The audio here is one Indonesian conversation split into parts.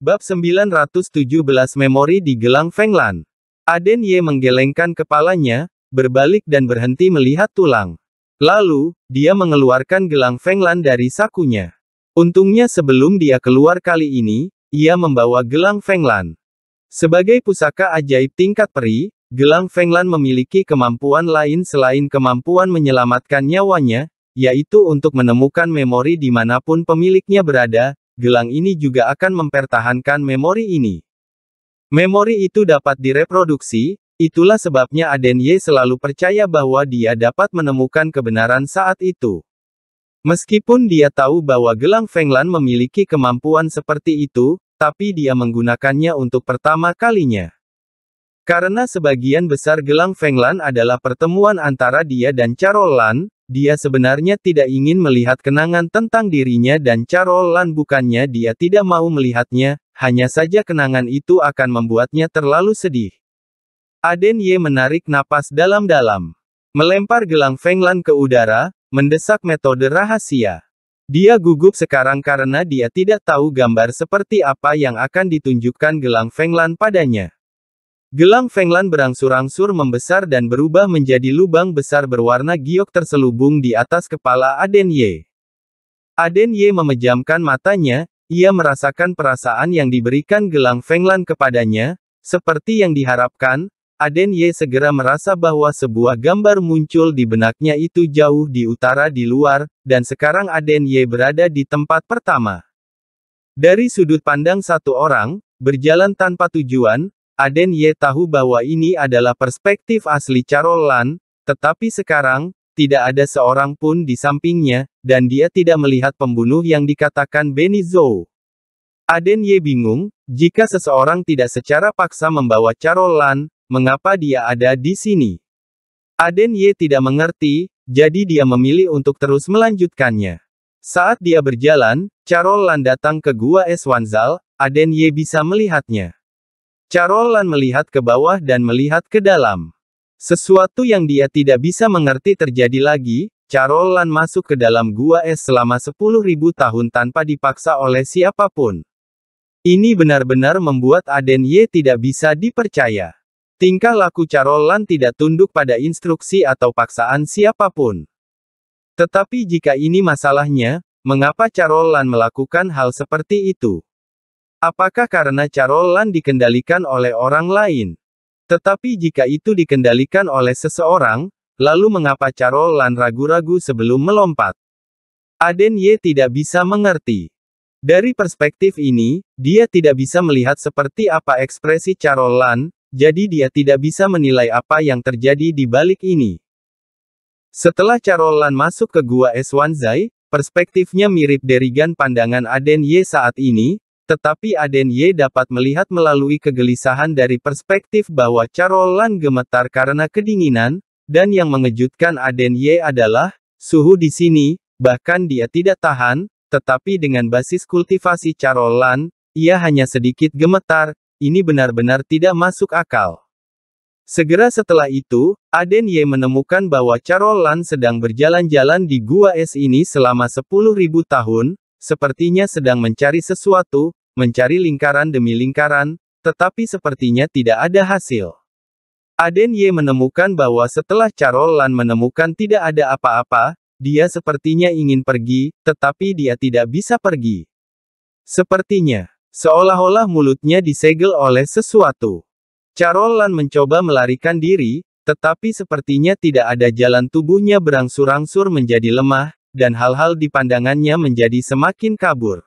Bab 917 Memori di Gelang Fenglan. Aden Ye menggelengkan kepalanya, berbalik dan berhenti melihat tulang. Lalu, dia mengeluarkan gelang Fenglan dari sakunya. Untungnya sebelum dia keluar kali ini, ia membawa gelang Fenglan. Sebagai pusaka ajaib tingkat peri, gelang Fenglan memiliki kemampuan lain selain kemampuan menyelamatkan nyawanya, yaitu untuk menemukan memori dimanapun pemiliknya berada, gelang ini juga akan mempertahankan memori ini. Memori itu dapat direproduksi, itulah sebabnya Aden Ye selalu percaya bahwa dia dapat menemukan kebenaran saat itu. Meskipun dia tahu bahwa gelang Fenglan memiliki kemampuan seperti itu, tapi dia menggunakannya untuk pertama kalinya. Karena sebagian besar gelang Fenglan adalah pertemuan antara dia dan Carolan, dia sebenarnya tidak ingin melihat kenangan tentang dirinya dan Carolan bukannya dia tidak mau melihatnya, hanya saja kenangan itu akan membuatnya terlalu sedih. Aden Ye menarik napas dalam-dalam. Melempar gelang Fenglan ke udara, mendesak metode rahasia. Dia gugup sekarang karena dia tidak tahu gambar seperti apa yang akan ditunjukkan gelang Fenglan padanya. Gelang Fenglan berangsur-angsur membesar dan berubah menjadi lubang besar berwarna giok terselubung di atas kepala Aden Ye. Aden Ye memejamkan matanya, ia merasakan perasaan yang diberikan gelang Fenglan kepadanya, seperti yang diharapkan, Aden Ye segera merasa bahwa sebuah gambar muncul di benaknya itu jauh di utara di luar, dan sekarang Aden Ye berada di tempat pertama. Dari sudut pandang satu orang, berjalan tanpa tujuan, Aden Ye tahu bahwa ini adalah perspektif asli Carol Lan, tetapi sekarang, tidak ada seorang pun di sampingnya, dan dia tidak melihat pembunuh yang dikatakan Benny Zhou. Aden Ye bingung, jika seseorang tidak secara paksa membawa Carol Lan, mengapa dia ada di sini? Aden Ye tidak mengerti, jadi dia memilih untuk terus melanjutkannya. Saat dia berjalan, Carol Lan datang ke gua Eswanzal. Wanzal, Aden Ye bisa melihatnya. Carolan melihat ke bawah dan melihat ke dalam. Sesuatu yang dia tidak bisa mengerti terjadi lagi, Carolan masuk ke dalam gua es selama 10.000 tahun tanpa dipaksa oleh siapapun. Ini benar-benar membuat Aden Ye tidak bisa dipercaya. Tingkah laku Carolan tidak tunduk pada instruksi atau paksaan siapapun. Tetapi jika ini masalahnya, mengapa Carolan melakukan hal seperti itu? Apakah karena Carolan dikendalikan oleh orang lain? Tetapi jika itu dikendalikan oleh seseorang, lalu mengapa Carolan ragu-ragu sebelum melompat? Aden Ye tidak bisa mengerti. Dari perspektif ini, dia tidak bisa melihat seperti apa ekspresi Carolan, jadi dia tidak bisa menilai apa yang terjadi di balik ini. Setelah Carolan masuk ke gua Eswanzai, perspektifnya mirip derigan pandangan Aden Ye saat ini, tetapi Aden Ye dapat melihat melalui kegelisahan dari perspektif bahwa Carolan gemetar karena kedinginan, dan yang mengejutkan Aden Ye adalah, suhu di sini, bahkan dia tidak tahan, tetapi dengan basis kultivasi Carolan, ia hanya sedikit gemetar, ini benar-benar tidak masuk akal. Segera setelah itu, Aden Ye menemukan bahwa Carolan sedang berjalan-jalan di Gua Es ini selama 10.000 tahun, sepertinya sedang mencari sesuatu, mencari lingkaran demi lingkaran, tetapi sepertinya tidak ada hasil. Aden Ye menemukan bahwa setelah Carol Lan menemukan tidak ada apa-apa, dia sepertinya ingin pergi, tetapi dia tidak bisa pergi. Sepertinya, seolah-olah mulutnya disegel oleh sesuatu. Carol Lan mencoba melarikan diri, tetapi sepertinya tidak ada jalan tubuhnya berangsur-angsur menjadi lemah, dan hal-hal di pandangannya menjadi semakin kabur.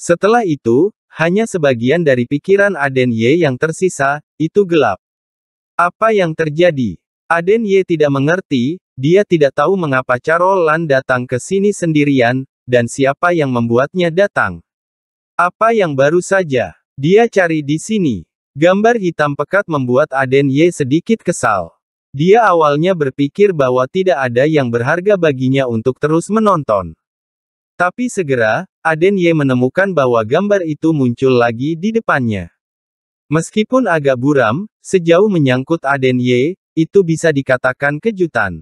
Setelah itu, hanya sebagian dari pikiran Aden Ye yang tersisa, itu gelap. Apa yang terjadi? Aden Ye tidak mengerti, dia tidak tahu mengapa Carolan datang ke sini sendirian, dan siapa yang membuatnya datang. Apa yang baru saja dia cari di sini? Gambar hitam pekat membuat Aden Ye sedikit kesal. Dia awalnya berpikir bahwa tidak ada yang berharga baginya untuk terus menonton. Tapi segera, Aden Ye menemukan bahwa gambar itu muncul lagi di depannya. Meskipun agak buram, sejauh menyangkut Aden Ye, itu bisa dikatakan kejutan.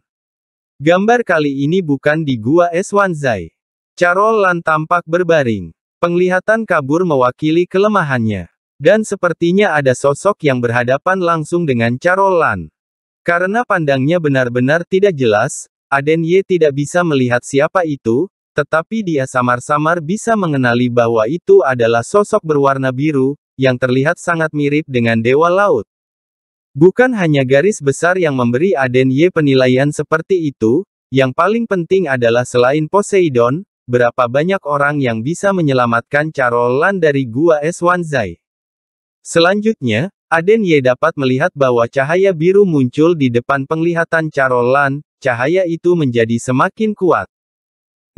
Gambar kali ini bukan di Gua Es Wanzai. Carol Lan tampak berbaring. Penglihatan kabur mewakili kelemahannya. Dan sepertinya ada sosok yang berhadapan langsung dengan Carol Lan. Karena pandangnya benar-benar tidak jelas, Aden Ye tidak bisa melihat siapa itu, tetapi dia samar-samar bisa mengenali bahwa itu adalah sosok berwarna biru, yang terlihat sangat mirip dengan Dewa Laut. Bukan hanya garis besar yang memberi Aden Ye penilaian seperti itu, yang paling penting adalah selain Poseidon, berapa banyak orang yang bisa menyelamatkan Carolan dari Gua Es Wanzai. Selanjutnya, Aden Ye dapat melihat bahwa cahaya biru muncul di depan penglihatan Carolan, cahaya itu menjadi semakin kuat.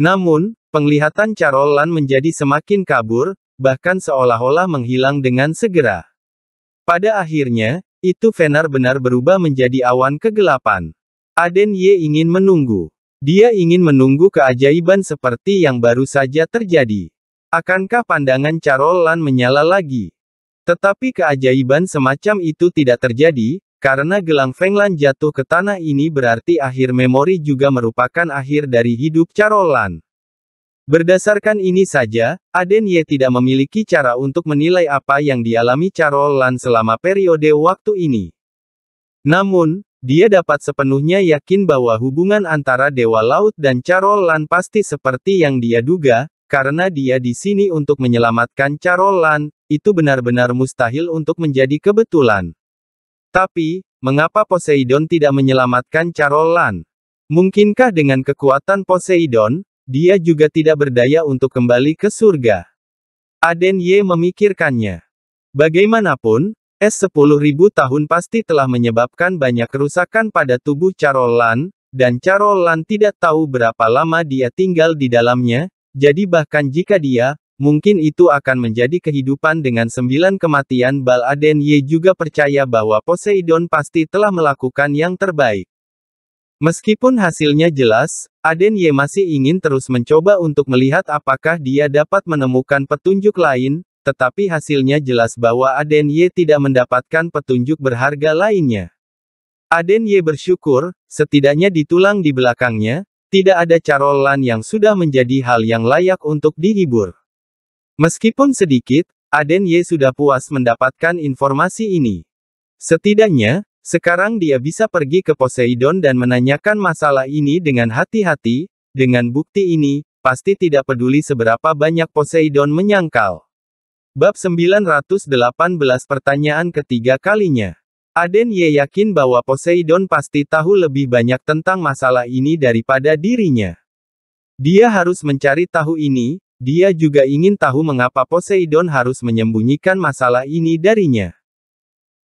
Namun, penglihatan Carolan menjadi semakin kabur, bahkan seolah-olah menghilang dengan segera. Pada akhirnya, itu fenar benar berubah menjadi awan kegelapan. Aden Ye ingin menunggu. Dia ingin menunggu keajaiban seperti yang baru saja terjadi. Akankah pandangan Carolan menyala lagi? Tetapi keajaiban semacam itu tidak terjadi, karena gelang Fenglan jatuh ke tanah ini berarti akhir memori juga merupakan akhir dari hidup Carolan. Berdasarkan ini saja, Aden Ye tidak memiliki cara untuk menilai apa yang dialami Carolan selama periode waktu ini. Namun, dia dapat sepenuhnya yakin bahwa hubungan antara Dewa Laut dan Carolan pasti seperti yang dia duga, karena dia di sini untuk menyelamatkan Carolan. itu benar-benar mustahil untuk menjadi kebetulan. Tapi, mengapa Poseidon tidak menyelamatkan Carolan? Mungkinkah dengan kekuatan Poseidon, dia juga tidak berdaya untuk kembali ke surga? Aden Ye memikirkannya. Bagaimanapun, es 10.000 tahun pasti telah menyebabkan banyak kerusakan pada tubuh Carolan, dan Carolan tidak tahu berapa lama dia tinggal di dalamnya, jadi bahkan jika dia Mungkin itu akan menjadi kehidupan dengan sembilan kematian Baladen Ye juga percaya bahwa Poseidon pasti telah melakukan yang terbaik. Meskipun hasilnya jelas, Aden Ye masih ingin terus mencoba untuk melihat apakah dia dapat menemukan petunjuk lain, tetapi hasilnya jelas bahwa Aden Ye tidak mendapatkan petunjuk berharga lainnya. Aden Ye bersyukur, setidaknya di tulang di belakangnya, tidak ada Carolan yang sudah menjadi hal yang layak untuk dihibur. Meskipun sedikit, Aden Ye sudah puas mendapatkan informasi ini. Setidaknya, sekarang dia bisa pergi ke Poseidon dan menanyakan masalah ini dengan hati-hati, dengan bukti ini, pasti tidak peduli seberapa banyak Poseidon menyangkal. Bab 918 Pertanyaan ketiga kalinya. Aden Ye yakin bahwa Poseidon pasti tahu lebih banyak tentang masalah ini daripada dirinya. Dia harus mencari tahu ini, dia juga ingin tahu mengapa Poseidon harus menyembunyikan masalah ini darinya.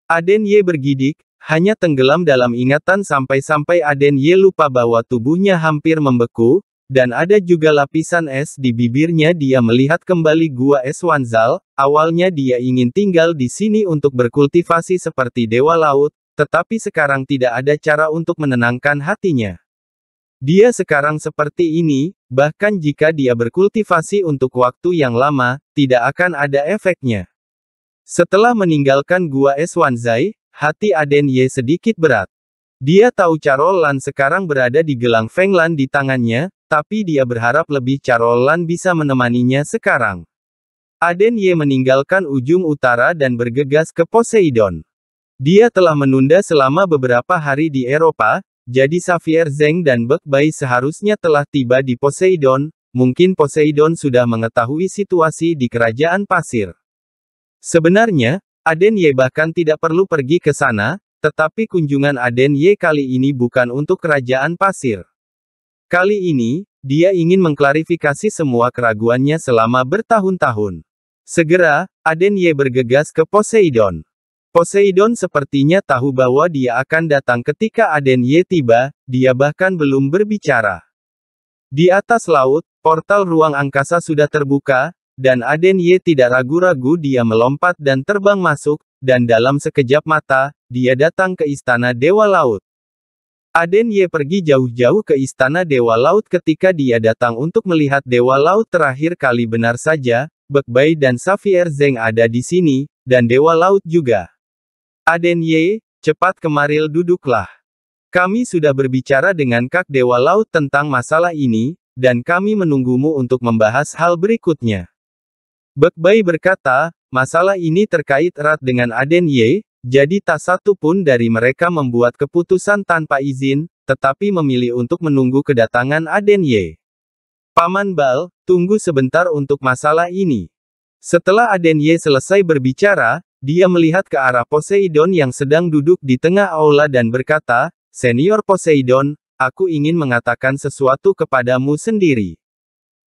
Aden Ye bergidik, hanya tenggelam dalam ingatan sampai-sampai Aden Ye lupa bahwa tubuhnya hampir membeku, dan ada juga lapisan es di bibirnya dia melihat kembali gua es Wanzal, awalnya dia ingin tinggal di sini untuk berkultivasi seperti dewa laut, tetapi sekarang tidak ada cara untuk menenangkan hatinya. Dia sekarang seperti ini, bahkan jika dia berkultivasi untuk waktu yang lama, tidak akan ada efeknya. Setelah meninggalkan gua Eswanzai, hati Aden Ye sedikit berat. Dia tahu Carolan sekarang berada di gelang Fenglan di tangannya, tapi dia berharap lebih Carolan bisa menemaninya sekarang. Aden Ye meninggalkan ujung utara dan bergegas ke Poseidon. Dia telah menunda selama beberapa hari di Eropa, jadi Xavier Zeng dan Bek Bai seharusnya telah tiba di Poseidon, mungkin Poseidon sudah mengetahui situasi di Kerajaan Pasir. Sebenarnya, Aden Ye bahkan tidak perlu pergi ke sana, tetapi kunjungan Aden Ye kali ini bukan untuk Kerajaan Pasir. Kali ini, dia ingin mengklarifikasi semua keraguannya selama bertahun-tahun. Segera, Aden Ye bergegas ke Poseidon. Poseidon sepertinya tahu bahwa dia akan datang ketika Aden Ye tiba, dia bahkan belum berbicara. Di atas laut, portal ruang angkasa sudah terbuka, dan Aden Ye tidak ragu-ragu dia melompat dan terbang masuk, dan dalam sekejap mata, dia datang ke istana Dewa Laut. Aden Ye pergi jauh-jauh ke istana Dewa Laut ketika dia datang untuk melihat Dewa Laut terakhir kali benar saja, Bekbai dan Safier Zeng ada di sini, dan Dewa Laut juga. Aden Ye, cepat kemaril duduklah. Kami sudah berbicara dengan Kak Dewa Laut tentang masalah ini, dan kami menunggumu untuk membahas hal berikutnya. Bekbai berkata, masalah ini terkait erat dengan Aden Ye, jadi tak satu pun dari mereka membuat keputusan tanpa izin, tetapi memilih untuk menunggu kedatangan Aden Ye. Paman Bal, tunggu sebentar untuk masalah ini. Setelah Adenye selesai berbicara, dia melihat ke arah Poseidon yang sedang duduk di tengah aula dan berkata, Senior Poseidon, aku ingin mengatakan sesuatu kepadamu sendiri.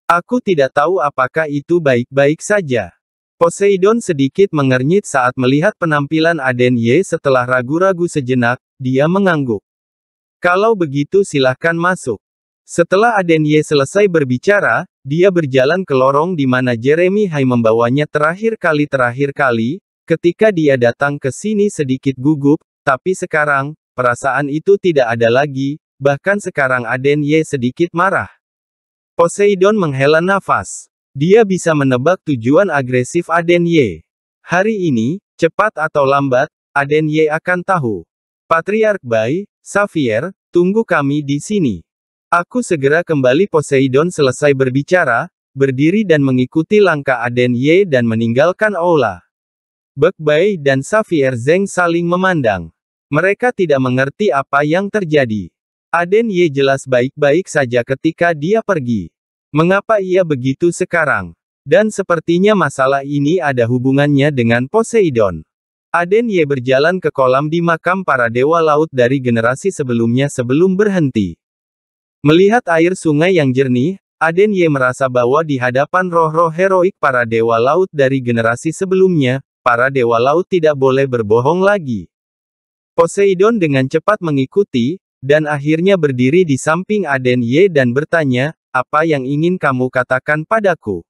Aku tidak tahu apakah itu baik-baik saja. Poseidon sedikit mengernyit saat melihat penampilan Adenye. setelah ragu-ragu sejenak, dia mengangguk. Kalau begitu silahkan masuk. Setelah Adenye selesai berbicara, dia berjalan ke lorong di mana Jeremy Hai membawanya terakhir kali-terakhir kali, ketika dia datang ke sini sedikit gugup, tapi sekarang, perasaan itu tidak ada lagi, bahkan sekarang Adenye sedikit marah. Poseidon menghela nafas. Dia bisa menebak tujuan agresif Adenye. Hari ini, cepat atau lambat, Adenye akan tahu. Patriark Bai, Xavier, tunggu kami di sini. Aku segera kembali Poseidon selesai berbicara, berdiri dan mengikuti langkah Aden Ye dan meninggalkan aula. Bek Bai dan Xavier Zeng saling memandang. Mereka tidak mengerti apa yang terjadi. Aden Ye jelas baik-baik saja ketika dia pergi. Mengapa ia begitu sekarang? Dan sepertinya masalah ini ada hubungannya dengan Poseidon. Aden Ye berjalan ke kolam di makam para dewa laut dari generasi sebelumnya sebelum berhenti. Melihat air sungai yang jernih, Aden Ye merasa bahwa di hadapan roh-roh heroik para dewa laut dari generasi sebelumnya, para dewa laut tidak boleh berbohong lagi. Poseidon dengan cepat mengikuti, dan akhirnya berdiri di samping Aden Ye dan bertanya, apa yang ingin kamu katakan padaku?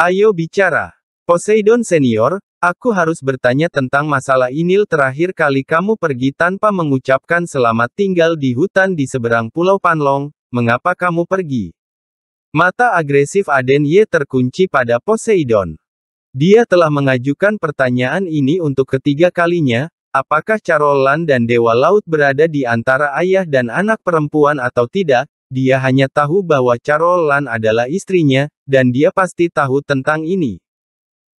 Ayo bicara. Poseidon senior, aku harus bertanya tentang masalah ini terakhir kali kamu pergi tanpa mengucapkan selamat tinggal di hutan di seberang pulau Panlong, mengapa kamu pergi? Mata agresif Aden Ye terkunci pada Poseidon. Dia telah mengajukan pertanyaan ini untuk ketiga kalinya, apakah Carolan dan Dewa Laut berada di antara ayah dan anak perempuan atau tidak, dia hanya tahu bahwa Carolan adalah istrinya, dan dia pasti tahu tentang ini.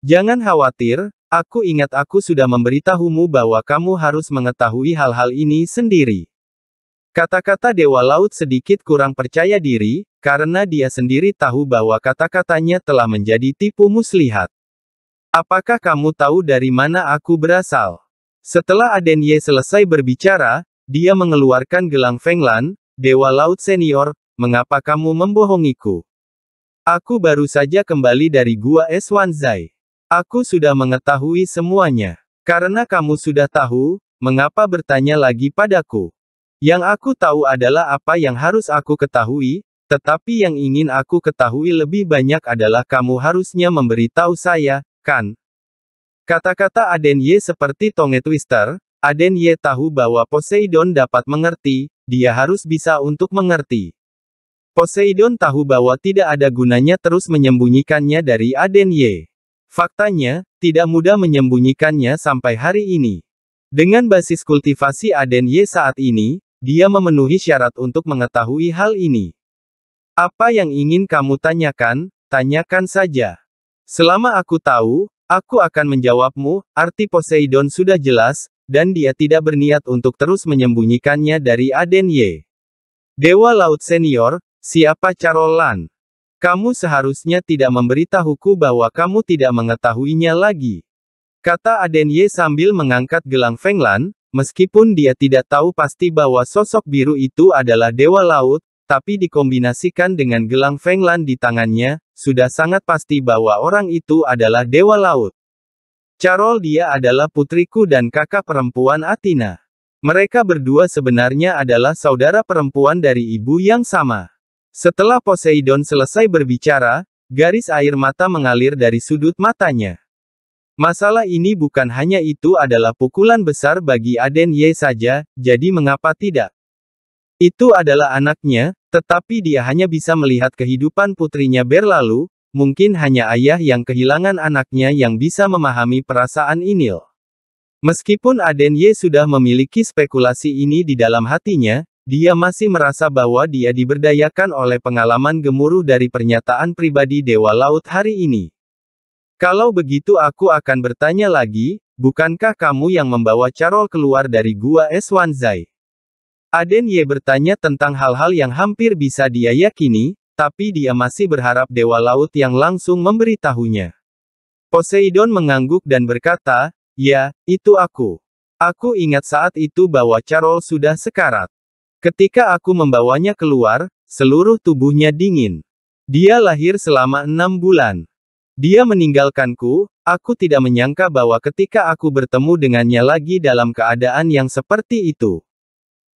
Jangan khawatir, aku ingat aku sudah memberitahumu bahwa kamu harus mengetahui hal-hal ini sendiri. Kata-kata Dewa Laut sedikit kurang percaya diri, karena dia sendiri tahu bahwa kata-katanya telah menjadi tipu muslihat. Apakah kamu tahu dari mana aku berasal? Setelah Aden Ye selesai berbicara, dia mengeluarkan gelang Fenglan, Dewa Laut Senior, mengapa kamu membohongiku? Aku baru saja kembali dari Gua Es Wanzai. Aku sudah mengetahui semuanya. Karena kamu sudah tahu, mengapa bertanya lagi padaku? Yang aku tahu adalah apa yang harus aku ketahui, tetapi yang ingin aku ketahui lebih banyak adalah kamu harusnya memberitahu saya, kan? Kata-kata Aden Ye seperti tonge twister, Aden Ye tahu bahwa Poseidon dapat mengerti, dia harus bisa untuk mengerti. Poseidon tahu bahwa tidak ada gunanya terus menyembunyikannya dari Aden Ye. Faktanya, tidak mudah menyembunyikannya sampai hari ini. Dengan basis kultivasi Aden Y saat ini, dia memenuhi syarat untuk mengetahui hal ini. Apa yang ingin kamu tanyakan, tanyakan saja. Selama aku tahu, aku akan menjawabmu, arti Poseidon sudah jelas, dan dia tidak berniat untuk terus menyembunyikannya dari Aden Y. Dewa Laut Senior, siapa Carolan? Kamu seharusnya tidak memberitahuku bahwa kamu tidak mengetahuinya lagi. Kata Aden Ye sambil mengangkat gelang Fenglan, meskipun dia tidak tahu pasti bahwa sosok biru itu adalah Dewa Laut, tapi dikombinasikan dengan gelang Fenglan di tangannya, sudah sangat pasti bahwa orang itu adalah Dewa Laut. Carol dia adalah putriku dan kakak perempuan Athena. Mereka berdua sebenarnya adalah saudara perempuan dari ibu yang sama. Setelah Poseidon selesai berbicara, garis air mata mengalir dari sudut matanya. Masalah ini bukan hanya itu adalah pukulan besar bagi Aden Ye saja, jadi mengapa tidak? Itu adalah anaknya, tetapi dia hanya bisa melihat kehidupan putrinya berlalu, mungkin hanya ayah yang kehilangan anaknya yang bisa memahami perasaan Inil. Meskipun Aden Ye sudah memiliki spekulasi ini di dalam hatinya, dia masih merasa bahwa dia diberdayakan oleh pengalaman gemuruh dari pernyataan pribadi Dewa Laut hari ini. Kalau begitu aku akan bertanya lagi, bukankah kamu yang membawa Carol keluar dari gua es Wanzai? Aden Ye bertanya tentang hal-hal yang hampir bisa dia yakini, tapi dia masih berharap Dewa Laut yang langsung memberitahunya. Poseidon mengangguk dan berkata, Ya, itu aku. Aku ingat saat itu bahwa Carol sudah sekarat. Ketika aku membawanya keluar, seluruh tubuhnya dingin. Dia lahir selama enam bulan. Dia meninggalkanku, aku tidak menyangka bahwa ketika aku bertemu dengannya lagi dalam keadaan yang seperti itu.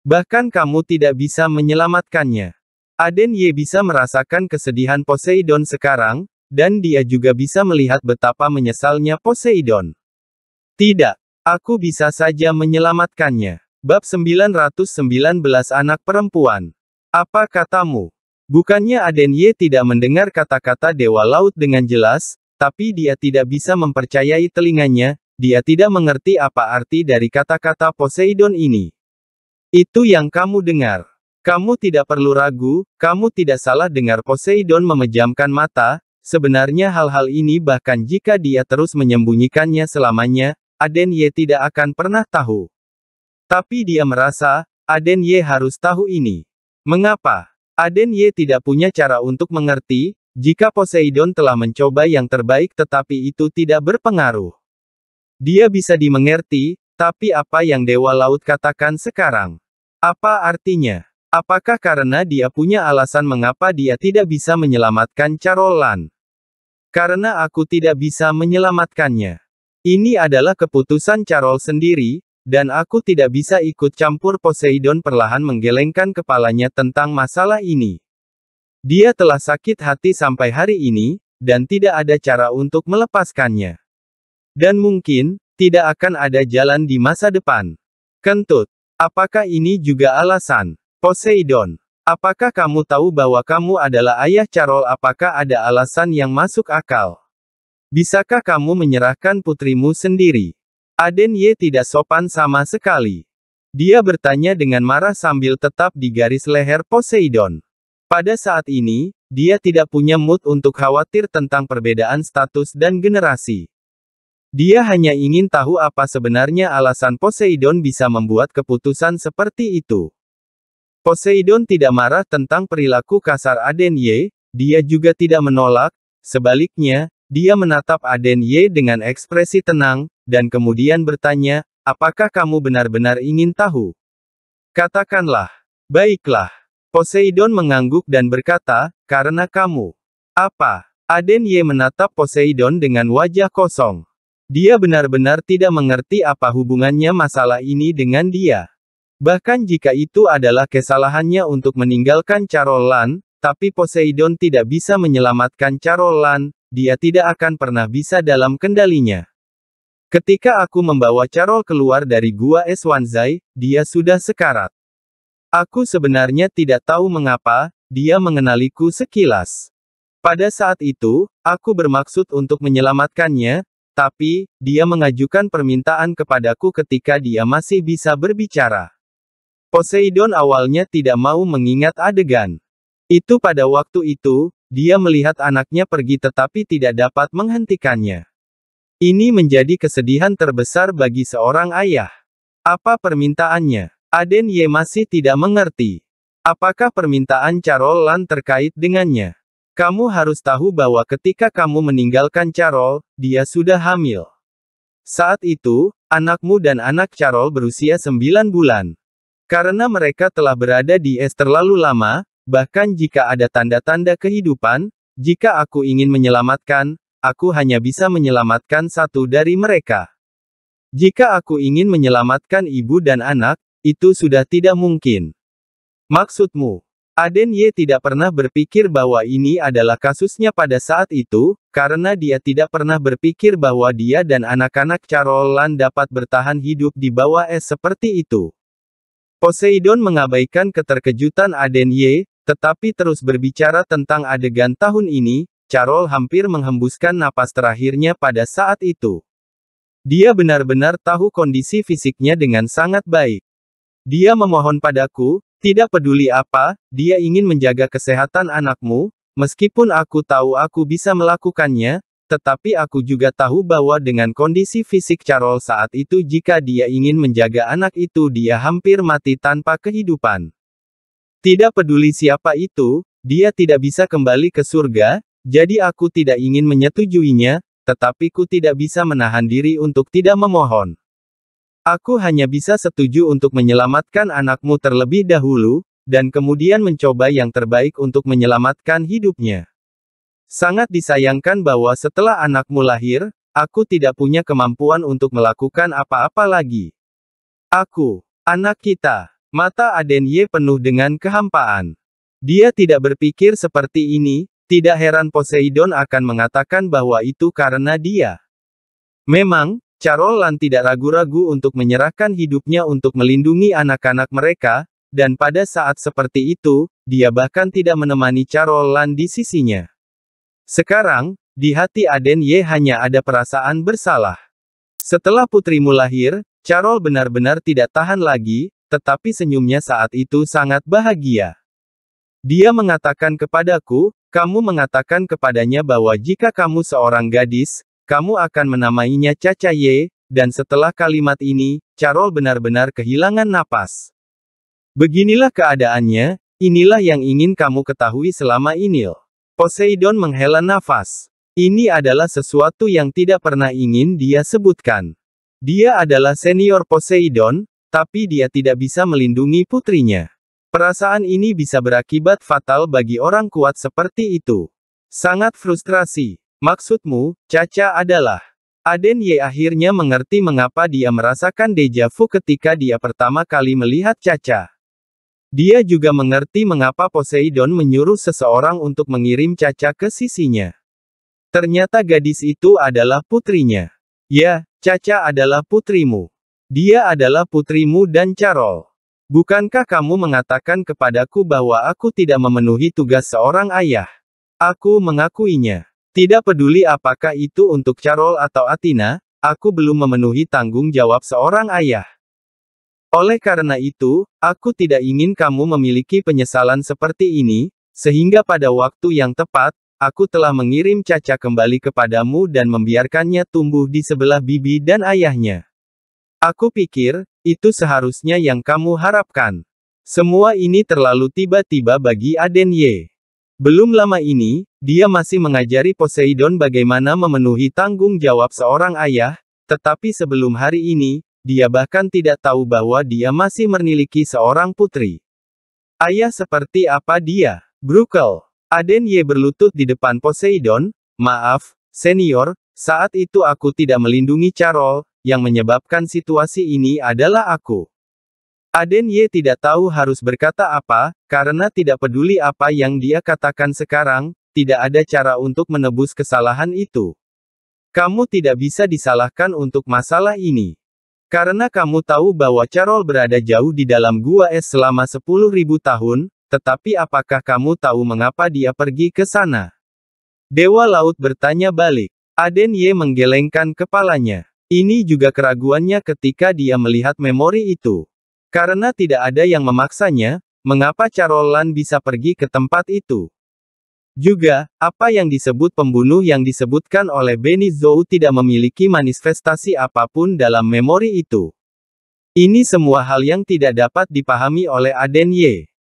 Bahkan kamu tidak bisa menyelamatkannya. Aden Ye bisa merasakan kesedihan Poseidon sekarang, dan dia juga bisa melihat betapa menyesalnya Poseidon. Tidak, aku bisa saja menyelamatkannya. Bab 919 Anak Perempuan. Apa katamu? Bukannya Aden Ye tidak mendengar kata-kata Dewa Laut dengan jelas, tapi dia tidak bisa mempercayai telinganya, dia tidak mengerti apa arti dari kata-kata Poseidon ini. Itu yang kamu dengar. Kamu tidak perlu ragu, kamu tidak salah dengar Poseidon memejamkan mata, sebenarnya hal-hal ini bahkan jika dia terus menyembunyikannya selamanya, Aden Ye tidak akan pernah tahu. Tapi dia merasa, Aden Ye harus tahu ini. Mengapa? Aden Ye tidak punya cara untuk mengerti, jika Poseidon telah mencoba yang terbaik tetapi itu tidak berpengaruh. Dia bisa dimengerti, tapi apa yang Dewa Laut katakan sekarang? Apa artinya? Apakah karena dia punya alasan mengapa dia tidak bisa menyelamatkan Carolan? Karena aku tidak bisa menyelamatkannya. Ini adalah keputusan Carol sendiri, dan aku tidak bisa ikut campur Poseidon perlahan menggelengkan kepalanya tentang masalah ini. Dia telah sakit hati sampai hari ini, dan tidak ada cara untuk melepaskannya. Dan mungkin, tidak akan ada jalan di masa depan. Kentut, apakah ini juga alasan? Poseidon, apakah kamu tahu bahwa kamu adalah ayah Carol apakah ada alasan yang masuk akal? Bisakah kamu menyerahkan putrimu sendiri? Aden Ye tidak sopan sama sekali. Dia bertanya dengan marah sambil tetap di garis leher Poseidon. Pada saat ini, dia tidak punya mood untuk khawatir tentang perbedaan status dan generasi. Dia hanya ingin tahu apa sebenarnya alasan Poseidon bisa membuat keputusan seperti itu. Poseidon tidak marah tentang perilaku kasar Aden Ye, dia juga tidak menolak, sebaliknya, dia menatap Aden Ye dengan ekspresi tenang, dan kemudian bertanya, apakah kamu benar-benar ingin tahu? Katakanlah, baiklah. Poseidon mengangguk dan berkata, karena kamu. Apa? Aden Ye menatap Poseidon dengan wajah kosong. Dia benar-benar tidak mengerti apa hubungannya masalah ini dengan dia. Bahkan jika itu adalah kesalahannya untuk meninggalkan Carolan, tapi Poseidon tidak bisa menyelamatkan Carolan, dia tidak akan pernah bisa dalam kendalinya. Ketika aku membawa Carol keluar dari gua Eswanzai, dia sudah sekarat. Aku sebenarnya tidak tahu mengapa, dia mengenaliku sekilas. Pada saat itu, aku bermaksud untuk menyelamatkannya, tapi, dia mengajukan permintaan kepadaku ketika dia masih bisa berbicara. Poseidon awalnya tidak mau mengingat adegan. Itu pada waktu itu, dia melihat anaknya pergi tetapi tidak dapat menghentikannya. Ini menjadi kesedihan terbesar bagi seorang ayah. Apa permintaannya? Aden Ye masih tidak mengerti. Apakah permintaan Carol Lan terkait dengannya? Kamu harus tahu bahwa ketika kamu meninggalkan Carol, dia sudah hamil. Saat itu, anakmu dan anak Carol berusia 9 bulan. Karena mereka telah berada di es terlalu lama, bahkan jika ada tanda-tanda kehidupan, jika aku ingin menyelamatkan, aku hanya bisa menyelamatkan satu dari mereka. Jika aku ingin menyelamatkan ibu dan anak, itu sudah tidak mungkin. Maksudmu, Aden Ye tidak pernah berpikir bahwa ini adalah kasusnya pada saat itu, karena dia tidak pernah berpikir bahwa dia dan anak-anak Carolan dapat bertahan hidup di bawah es seperti itu. Poseidon mengabaikan keterkejutan Aden Ye, tetapi terus berbicara tentang adegan tahun ini, Carol hampir menghembuskan napas terakhirnya pada saat itu. Dia benar-benar tahu kondisi fisiknya dengan sangat baik. Dia memohon padaku, tidak peduli apa, dia ingin menjaga kesehatan anakmu, meskipun aku tahu aku bisa melakukannya, tetapi aku juga tahu bahwa dengan kondisi fisik Carol saat itu jika dia ingin menjaga anak itu dia hampir mati tanpa kehidupan. Tidak peduli siapa itu, dia tidak bisa kembali ke surga, jadi aku tidak ingin menyetujuinya, tetapi ku tidak bisa menahan diri untuk tidak memohon. Aku hanya bisa setuju untuk menyelamatkan anakmu terlebih dahulu, dan kemudian mencoba yang terbaik untuk menyelamatkan hidupnya. Sangat disayangkan bahwa setelah anakmu lahir, aku tidak punya kemampuan untuk melakukan apa-apa lagi. Aku, anak kita, mata Aden Ye penuh dengan kehampaan. Dia tidak berpikir seperti ini, tidak heran Poseidon akan mengatakan bahwa itu karena dia. Memang, Carolan tidak ragu-ragu untuk menyerahkan hidupnya untuk melindungi anak-anak mereka, dan pada saat seperti itu, dia bahkan tidak menemani Carolan di sisinya. Sekarang, di hati Aden Ye hanya ada perasaan bersalah. Setelah putrimu lahir, Carol benar-benar tidak tahan lagi, tetapi senyumnya saat itu sangat bahagia. Dia mengatakan kepadaku, kamu mengatakan kepadanya bahwa jika kamu seorang gadis, kamu akan menamainya Caca Ye, dan setelah kalimat ini, Carol benar-benar kehilangan napas. Beginilah keadaannya, inilah yang ingin kamu ketahui selama ini. Poseidon menghela nafas. Ini adalah sesuatu yang tidak pernah ingin dia sebutkan. Dia adalah senior Poseidon, tapi dia tidak bisa melindungi putrinya. Perasaan ini bisa berakibat fatal bagi orang kuat seperti itu. Sangat frustrasi. Maksudmu, Caca adalah. Aden Ye akhirnya mengerti mengapa dia merasakan deja vu ketika dia pertama kali melihat Caca. Dia juga mengerti mengapa Poseidon menyuruh seseorang untuk mengirim Caca ke sisinya. Ternyata gadis itu adalah putrinya. Ya, Caca adalah putrimu. Dia adalah putrimu dan Carol. Bukankah kamu mengatakan kepadaku bahwa aku tidak memenuhi tugas seorang ayah? Aku mengakuinya. Tidak peduli apakah itu untuk Carol atau Atina, aku belum memenuhi tanggung jawab seorang ayah. Oleh karena itu, aku tidak ingin kamu memiliki penyesalan seperti ini, sehingga pada waktu yang tepat, aku telah mengirim Caca kembali kepadamu dan membiarkannya tumbuh di sebelah bibi dan ayahnya. Aku pikir, itu seharusnya yang kamu harapkan. Semua ini terlalu tiba-tiba bagi Aden Ye. Belum lama ini, dia masih mengajari Poseidon bagaimana memenuhi tanggung jawab seorang ayah, tetapi sebelum hari ini, dia bahkan tidak tahu bahwa dia masih memiliki seorang putri. Ayah seperti apa dia? Brukel. Aden Ye berlutut di depan Poseidon, maaf, senior, saat itu aku tidak melindungi Carol, yang menyebabkan situasi ini adalah aku. Aden Ye tidak tahu harus berkata apa, karena tidak peduli apa yang dia katakan sekarang, tidak ada cara untuk menebus kesalahan itu. Kamu tidak bisa disalahkan untuk masalah ini. Karena kamu tahu bahwa Carol berada jauh di dalam gua es selama 10.000 tahun, tetapi apakah kamu tahu mengapa dia pergi ke sana? Dewa Laut bertanya balik. Aden Ye menggelengkan kepalanya. Ini juga keraguannya ketika dia melihat memori itu. Karena tidak ada yang memaksanya, mengapa Carolan bisa pergi ke tempat itu? Juga, apa yang disebut pembunuh yang disebutkan oleh Benny Zhou tidak memiliki manifestasi apapun dalam memori itu. Ini semua hal yang tidak dapat dipahami oleh Aden Ye.